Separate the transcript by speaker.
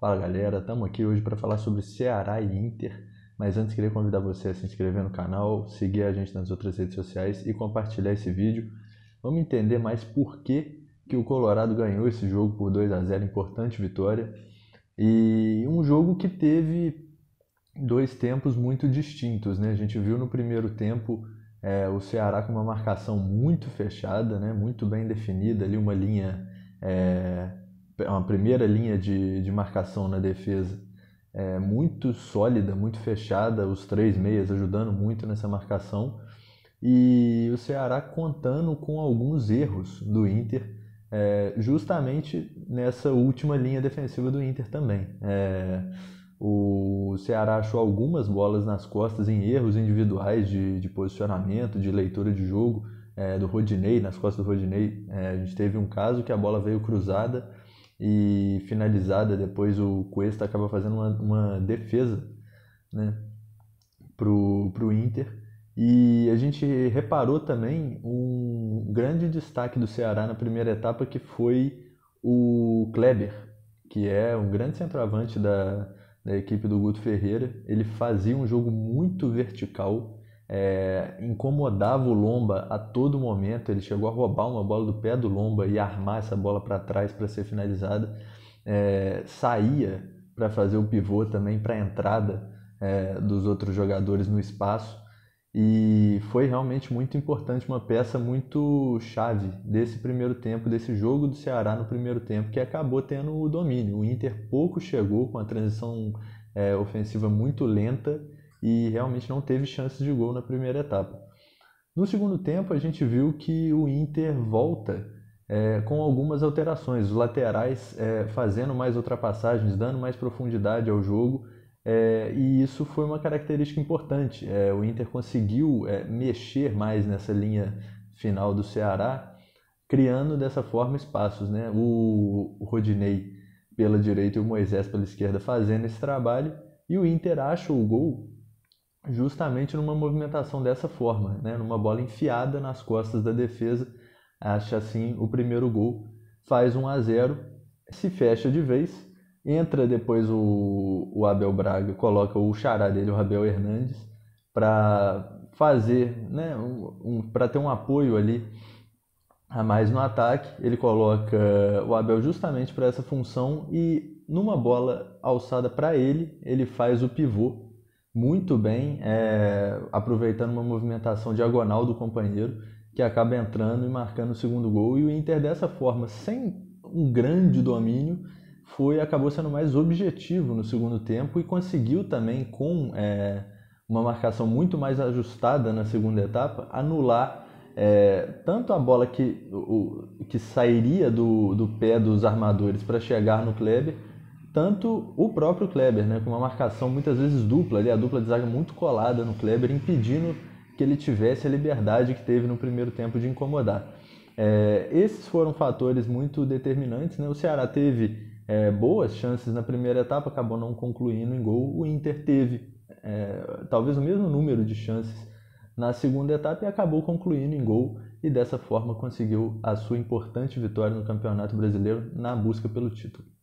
Speaker 1: Fala galera, estamos aqui hoje para falar sobre Ceará e Inter. Mas antes queria convidar você a se inscrever no canal, seguir a gente nas outras redes sociais e compartilhar esse vídeo. Vamos entender mais por que, que o Colorado ganhou esse jogo por 2 a 0, importante vitória. E um jogo que teve dois tempos muito distintos, né? A gente viu no primeiro tempo é, o Ceará com uma marcação muito fechada, né? Muito bem definida ali, uma linha é, é uma primeira linha de, de marcação na defesa é, muito sólida, muito fechada, os três meias ajudando muito nessa marcação. E o Ceará contando com alguns erros do Inter, é, justamente nessa última linha defensiva do Inter também. É, o Ceará achou algumas bolas nas costas em erros individuais de, de posicionamento, de leitura de jogo, é, do Rodinei, nas costas do Rodinei. É, a gente teve um caso que a bola veio cruzada e finalizada depois o Cuesta acaba fazendo uma, uma defesa né, para o Inter. E a gente reparou também um grande destaque do Ceará na primeira etapa que foi o Kleber, que é um grande centroavante da, da equipe do Guto Ferreira. Ele fazia um jogo muito vertical, é, incomodava o Lomba a todo momento. Ele chegou a roubar uma bola do pé do Lomba e armar essa bola para trás para ser finalizada. É, saía para fazer o pivô também para a entrada é, dos outros jogadores no espaço. E foi realmente muito importante, uma peça muito chave desse primeiro tempo, desse jogo do Ceará no primeiro tempo, que acabou tendo o domínio. O Inter pouco chegou com a transição é, ofensiva muito lenta e realmente não teve chances de gol na primeira etapa. No segundo tempo, a gente viu que o Inter volta é, com algumas alterações, os laterais é, fazendo mais ultrapassagens, dando mais profundidade ao jogo, é, e isso foi uma característica importante. É, o Inter conseguiu é, mexer mais nessa linha final do Ceará, criando dessa forma espaços. Né? O, o Rodinei pela direita e o Moisés pela esquerda fazendo esse trabalho, e o Inter acha o gol justamente numa movimentação dessa forma, né? numa bola enfiada nas costas da defesa, acha assim o primeiro gol, faz 1 a 0, se fecha de vez, entra depois o, o Abel Braga, coloca o xará dele, o Abel Hernandes, para fazer, né, um, um, para ter um apoio ali a mais no ataque, ele coloca o Abel justamente para essa função e numa bola alçada para ele, ele faz o pivô muito bem, é, aproveitando uma movimentação diagonal do companheiro, que acaba entrando e marcando o segundo gol. E o Inter, dessa forma, sem um grande domínio, foi acabou sendo mais objetivo no segundo tempo e conseguiu também, com é, uma marcação muito mais ajustada na segunda etapa, anular é, tanto a bola que, o, que sairia do, do pé dos armadores para chegar no Kleber tanto o próprio Kleber, né, com uma marcação muitas vezes dupla, ali, a dupla de zaga muito colada no Kleber, impedindo que ele tivesse a liberdade que teve no primeiro tempo de incomodar. É, esses foram fatores muito determinantes. Né? O Ceará teve é, boas chances na primeira etapa, acabou não concluindo em gol. O Inter teve é, talvez o mesmo número de chances na segunda etapa e acabou concluindo em gol e dessa forma conseguiu a sua importante vitória no Campeonato Brasileiro na busca pelo título.